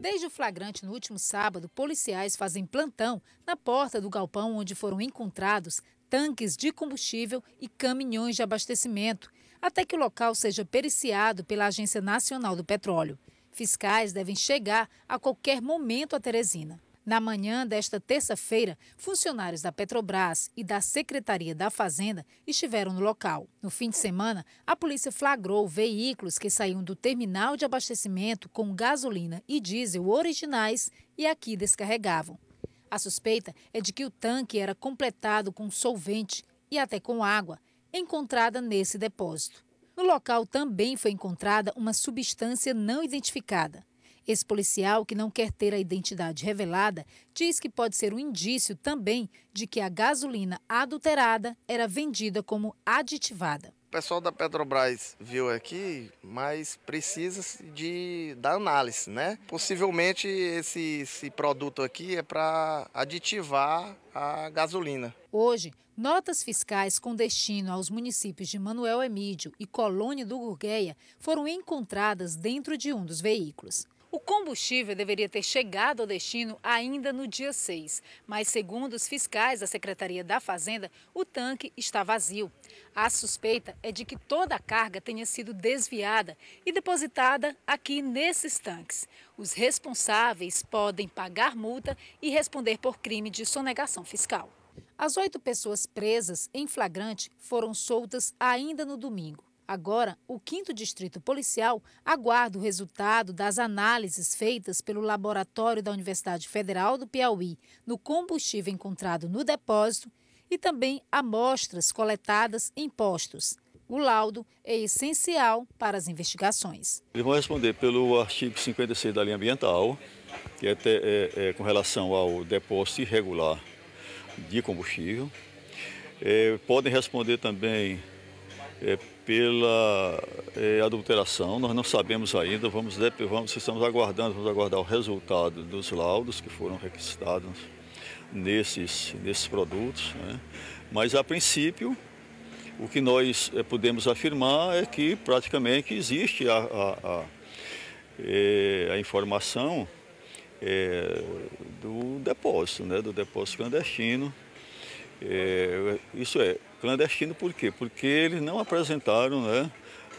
Desde o flagrante no último sábado, policiais fazem plantão na porta do galpão onde foram encontrados tanques de combustível e caminhões de abastecimento, até que o local seja periciado pela Agência Nacional do Petróleo. Fiscais devem chegar a qualquer momento a Teresina. Na manhã desta terça-feira, funcionários da Petrobras e da Secretaria da Fazenda estiveram no local. No fim de semana, a polícia flagrou veículos que saíam do terminal de abastecimento com gasolina e diesel originais e aqui descarregavam. A suspeita é de que o tanque era completado com solvente e até com água, encontrada nesse depósito. No local também foi encontrada uma substância não identificada. Esse policial, que não quer ter a identidade revelada, diz que pode ser um indício também de que a gasolina adulterada era vendida como aditivada. O pessoal da Petrobras viu aqui, mas precisa de da análise, né? Possivelmente esse, esse produto aqui é para aditivar a gasolina. Hoje, notas fiscais com destino aos municípios de Manuel Emídio e Colônia do Gurgueia foram encontradas dentro de um dos veículos. O combustível deveria ter chegado ao destino ainda no dia 6, mas, segundo os fiscais da Secretaria da Fazenda, o tanque está vazio. A suspeita é de que toda a carga tenha sido desviada e depositada aqui nesses tanques. Os responsáveis podem pagar multa e responder por crime de sonegação fiscal. As oito pessoas presas em flagrante foram soltas ainda no domingo. Agora, o 5 Distrito Policial aguarda o resultado das análises feitas pelo laboratório da Universidade Federal do Piauí no combustível encontrado no depósito e também amostras coletadas em postos. O laudo é essencial para as investigações. Eles vão responder pelo artigo 56 da lei ambiental, que é, é, é com relação ao depósito irregular de combustível. É, podem responder também é, pela eh, adulteração. Nós não sabemos ainda, vamos, vamos, estamos aguardando, vamos aguardar o resultado dos laudos que foram requisitados nesses, nesses produtos. Né? Mas a princípio, o que nós eh, podemos afirmar é que praticamente existe a, a, a, eh, a informação do depósito, né? do depósito clandestino. isso é, Clandestino por quê? Porque eles não apresentaram né,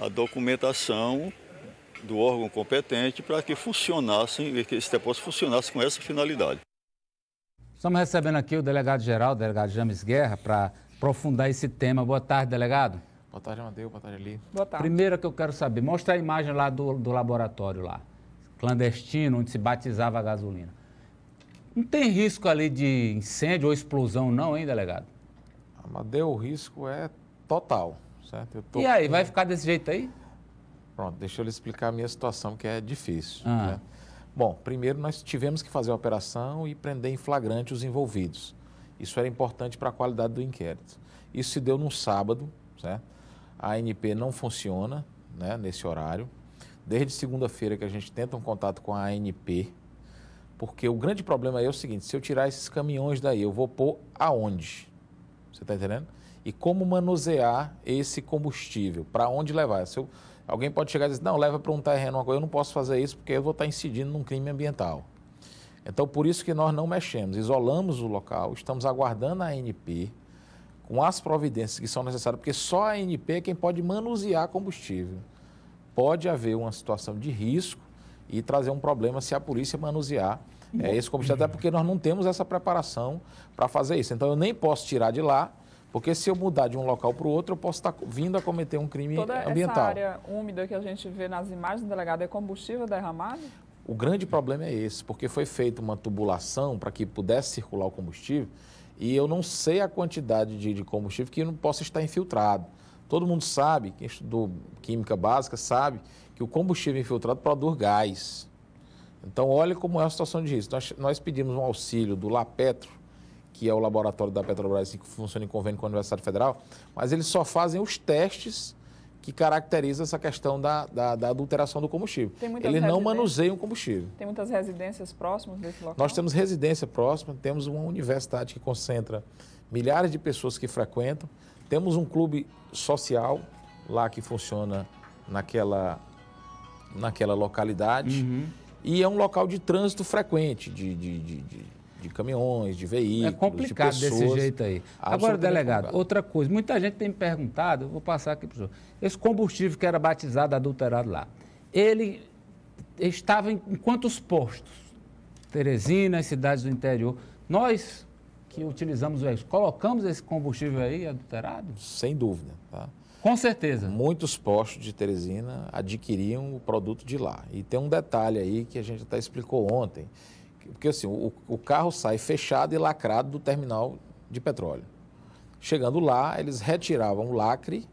a documentação do órgão competente para que funcionassem, que esse depósito funcionasse com essa finalidade. Estamos recebendo aqui o delegado-geral, o delegado James Guerra, para aprofundar esse tema. Boa tarde, delegado. Boa tarde, Amadeu. Boa tarde, Eli. Boa tarde. Primeiro que eu quero saber, mostra a imagem lá do, do laboratório lá, clandestino, onde se batizava a gasolina. Não tem risco ali de incêndio ou explosão não, hein, delegado? Amadeu, o risco é total, certo? e aí, com... vai ficar desse jeito aí? Pronto, deixa eu lhe explicar a minha situação, que é difícil. Ah. Né? Bom, primeiro nós tivemos que fazer a operação e prender em flagrante os envolvidos. Isso era importante para a qualidade do inquérito. Isso se deu num sábado, certo? Né? A ANP não funciona né, nesse horário. Desde segunda-feira que a gente tenta um contato com a ANP, porque o grande problema é o seguinte: se eu tirar esses caminhões daí, eu vou pôr aonde? Você está entendendo? E como manusear esse combustível, para onde levar. Se eu, alguém pode chegar e dizer, não, leva para um terreno uma coisa, eu não posso fazer isso porque eu vou estar tá incidindo num crime ambiental. Então, por isso que nós não mexemos, isolamos o local, estamos aguardando a ANP com as providências que são necessárias, porque só a ANP é quem pode manusear combustível. Pode haver uma situação de risco e trazer um problema se a polícia manusear é, esse combustível, até porque nós não temos essa preparação para fazer isso. Então eu nem posso tirar de lá, porque se eu mudar de um local para o outro, eu posso estar tá vindo a cometer um crime Toda ambiental. Toda essa área úmida que a gente vê nas imagens, delegado, é combustível derramado? O grande problema é esse, porque foi feita uma tubulação para que pudesse circular o combustível e eu não sei a quantidade de, de combustível que não possa estar infiltrado. Todo mundo sabe, quem estudou química básica sabe que o combustível infiltrado produz gás. Então, olha como é a situação de risco. Nós, nós pedimos um auxílio do Lapetro, que é o laboratório da Petrobras assim, que funciona em convênio com a Universidade Federal, mas eles só fazem os testes que caracterizam essa questão da, da, da adulteração do combustível. Eles não manuseiam combustível. Tem muitas residências próximas desse local? Nós temos residência próxima, temos uma universidade que concentra milhares de pessoas que frequentam, temos um clube social lá que funciona naquela, naquela localidade. Uhum e é um local de trânsito frequente, de, de, de, de caminhões, de veículos. É complicado de pessoas, desse jeito aí. Agora, delegado, outra coisa, muita gente tem me perguntado, vou passar aqui para o senhor. Esse combustível que era batizado adulterado lá, ele estava em, em quantos postos? Teresina, as cidades do interior. Nós que utilizamos o colocamos esse combustível aí adulterado? Sem dúvida. Tá? Com certeza. Muitos postos de Teresina adquiriam o produto de lá. E tem um detalhe aí que a gente até explicou ontem. Porque assim, o, o carro sai fechado e lacrado do terminal de petróleo. Chegando lá, eles retiravam o lacre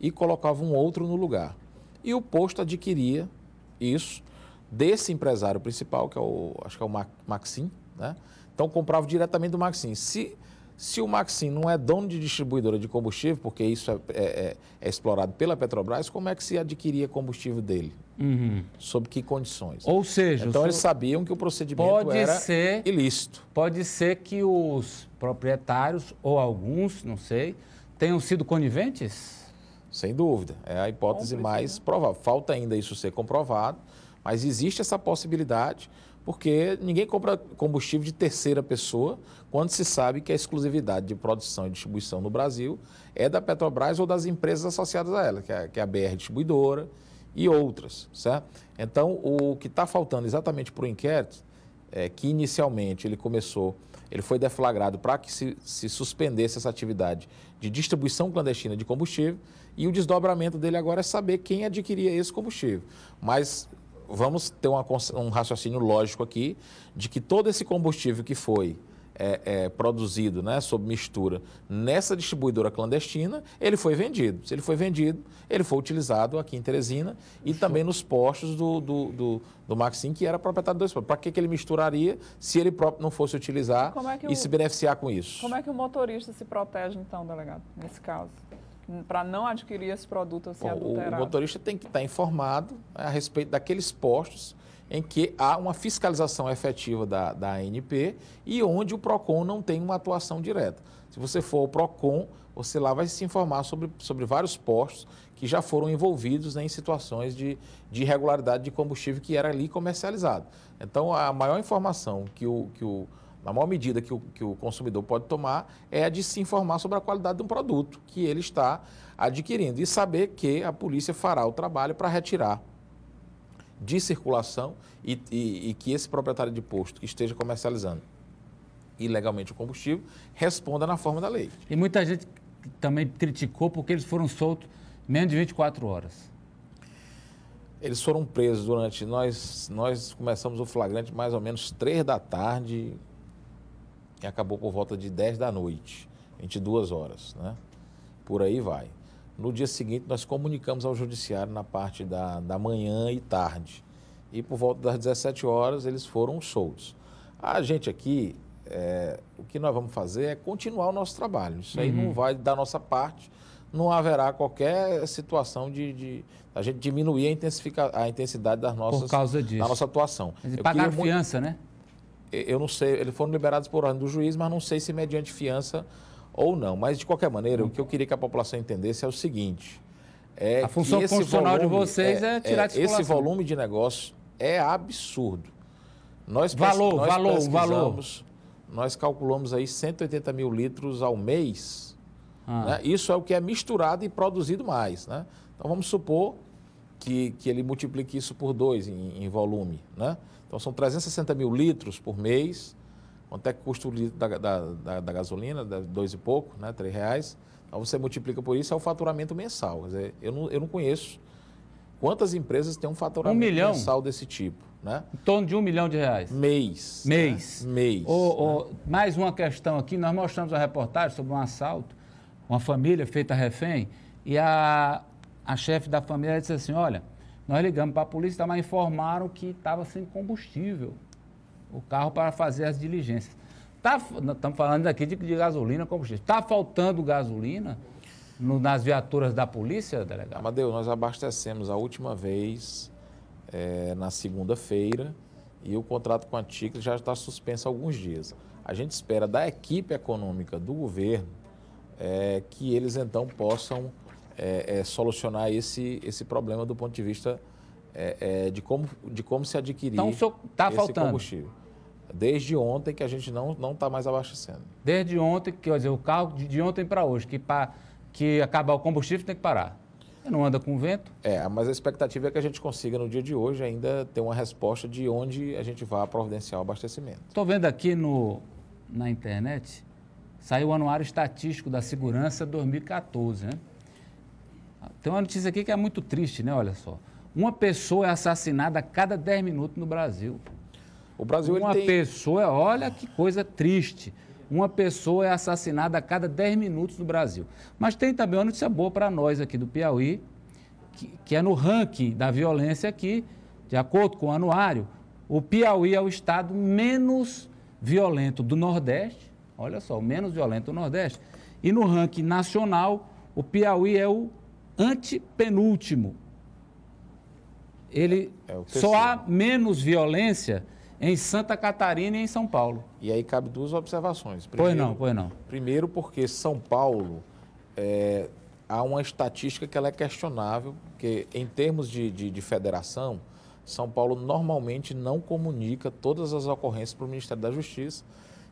e colocavam outro no lugar. E o posto adquiria isso desse empresário principal, que é o, acho que é o Maxim, né? Então comprava diretamente do Maxim. Se se o Maxim não é dono de distribuidora de combustível, porque isso é, é, é, é explorado pela Petrobras, como é que se adquiria combustível dele? Uhum. Sob que condições? Ou seja, então eles sabiam que o procedimento era ser, ilícito. Pode ser que os proprietários ou alguns, não sei, tenham sido coniventes? Sem dúvida, é a hipótese mais provável. Falta ainda isso ser comprovado, mas existe essa possibilidade porque ninguém compra combustível de terceira pessoa quando se sabe que a exclusividade de produção e distribuição no Brasil é da Petrobras ou das empresas associadas a ela, que é, que é a BR Distribuidora e outras, certo? Então, o que está faltando exatamente para o inquérito é que inicialmente ele começou, ele foi deflagrado para que se, se suspendesse essa atividade de distribuição clandestina de combustível e o desdobramento dele agora é saber quem adquiria esse combustível. Mas vamos ter uma, um raciocínio lógico aqui de que todo esse combustível que foi é, é, produzido né, sob mistura nessa distribuidora clandestina, ele foi vendido. Se ele foi vendido, ele foi utilizado aqui em Teresina e Show. também nos postos do, do, do, do Maxim, que era proprietário do postos. Para que, que ele misturaria se ele próprio não fosse utilizar é o, e se beneficiar com isso? Como é que o motorista se protege, então, delegado, nesse caso? para não adquirir esse produto assim, o, adulterado. O motorista tem que estar informado né, a respeito daqueles postos em que há uma fiscalização efetiva da, da ANP e onde o PROCON não tem uma atuação direta. Se você for ao PROCON, você lá vai se informar sobre, sobre vários postos que já foram envolvidos né, em situações de, de irregularidade de combustível que era ali comercializado. Então, a maior informação que o, que o a maior medida que o, que o consumidor pode tomar é a de se informar sobre a qualidade de um produto que ele está adquirindo e saber que a polícia fará o trabalho para retirar de circulação e, e, e, que esse proprietário de posto que esteja comercializando ilegalmente o combustível responda na forma da lei. E muita gente também criticou porque eles foram soltos menos de 24 horas. Eles foram presos durante. Nós, nós começamos o flagrante mais ou menos três da tarde, e acabou por volta de 10 da noite, 22 horas, né? Por aí vai. No dia seguinte, nós comunicamos ao judiciário na parte da, da manhã e tarde. E por volta das 17 horas, eles foram soltos. A gente aqui, é, o que nós vamos fazer é continuar o nosso trabalho. Isso aí uhum. não vai da nossa parte, não haverá qualquer situação de, de a gente diminuir a, intensifica, a intensidade das nossas, da nossa atuação. Mas eu pagar muito... fiança, né? eu não sei, eles foram liberados por ordem do juiz, mas não sei se mediante fiança ou não. Mas, de qualquer maneira, o que eu queria que a população entendesse é o seguinte. É a função constitucional volume, de vocês é, é tirar é, de Esse volume de negócio é absurdo. Nós, valor, nós valor, valor. Nós calculamos aí 180 mil litros ao mês. Ah. Né? Isso é o que é misturado e produzido mais. Né? Então, vamos supor que, que ele multiplique isso por dois em, em volume. Né? Então são 360 mil litros por mês. Quanto é que custa o litro da, da, da, da gasolina? dois e pouco, né? Três reais. Então você multiplica por isso, é o faturamento mensal. Quer dizer, eu não, eu não conheço quantas empresas têm um faturamento um mensal desse tipo. Né? Em torno de um milhão de reais. Mês. Mês. É, né? Mês. O, né? o, mais uma questão aqui, nós mostramos a reportagem sobre um assalto, uma família feita refém, e a, a chefe da família disse assim, olha, nós ligamos para a polícia, mas informaram que estava sem combustível o carro para fazer as diligências. Estamos tá falando aqui de, de gasolina, combustível. Está faltando gasolina no, nas viaturas da polícia, delegado? Amadeu, nós abastecemos a última vez é, na segunda-feira e o contrato com a TIC já está suspenso há alguns dias. A gente espera da equipe econômica do governo é, que eles então possam é, é, solucionar esse, esse problema do ponto de vista é, é de, como, de como se adquirir então, o tá esse faltando. combustível. Desde ontem que a gente não está mais abastecendo. Desde ontem, que, quer dizer, o carro de, de ontem para hoje, que para que acabar o combustível tem que parar. não anda com vento. É, mas a expectativa é que a gente consiga, no dia de hoje, ainda ter uma resposta de onde a gente vai providenciar o abastecimento. Estou vendo aqui no, na internet, saiu o Anuário Estatístico da Segurança 2014, né? Tem uma notícia aqui que é muito triste, né? Olha só. Uma pessoa é assassinada a cada 10 minutos no Brasil. O Brasil Uma tem... pessoa, olha que coisa triste. Uma pessoa é assassinada a cada 10 minutos no Brasil. Mas tem também uma notícia boa para nós aqui do Piauí, que, que é no ranking da violência aqui, de acordo com o anuário, o Piauí é o estado menos violento do Nordeste. Olha só, o menos violento do Nordeste. E no ranking nacional, o Piauí é o antepenúltimo. Ele é, é só há menos violência em Santa Catarina e em São Paulo. E aí cabe duas observações. Primeiro, pois não, pois não. Primeiro, porque São Paulo é, há uma estatística que ela é questionável, porque em termos de, de, de federação, São Paulo normalmente não comunica todas as ocorrências para o Ministério da Justiça,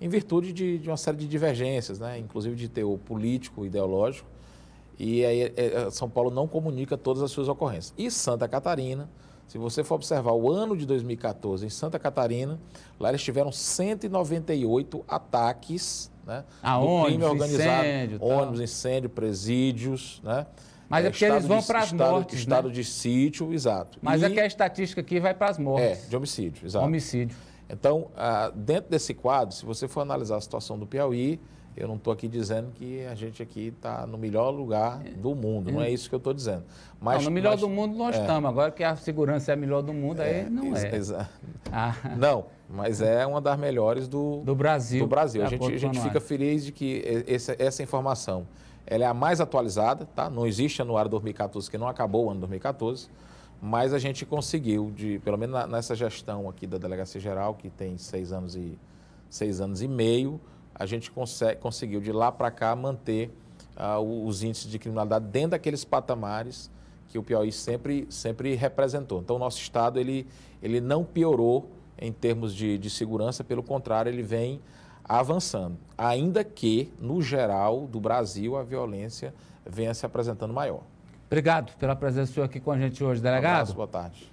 em virtude de, de uma série de divergências, né? inclusive de teor político, ideológico. E aí, é, é, São Paulo não comunica todas as suas ocorrências. E Santa Catarina, se você for observar o ano de 2014 em Santa Catarina, lá eles tiveram 198 ataques né, a do ônibus, crime organizado. Incêndio, ônibus, tal. incêndio, presídios, né? Mas é, é porque eles vão para as mortes. Né? Estado né? de sítio, exato. Mas é e, é que a estatística aqui vai para as mortes. É, de homicídio, exato. Homicídio. Então, ah, dentro desse quadro, se você for analisar a situação do Piauí, eu não estou aqui dizendo que a gente aqui está no melhor lugar é. do mundo, não é hum. isso que eu estou dizendo. Mas, não, no melhor mas, do mundo nós é. estamos, agora que a segurança é a melhor do mundo, é, aí não é. Exa ah. Não, mas é uma das melhores do, do Brasil. Do Brasil. A, a gente, a gente fica feliz de que essa, essa informação ela é a mais atualizada, tá? Não existe anuário 2014, que não acabou o ano 2014, mas a gente conseguiu, de, pelo menos nessa gestão aqui da Delegacia Geral, que tem seis anos e, seis anos e meio, a gente consegue, conseguiu de lá para cá manter uh, os índices de criminalidade dentro daqueles patamares que o Piauí sempre, sempre representou. Então, o nosso Estado ele, ele não piorou em termos de, de segurança, pelo contrário, ele vem avançando. Ainda que, no geral, do Brasil, a violência venha se apresentando maior. Obrigado pela presença do senhor aqui com a gente hoje, delegado. Um abraço, boa tarde.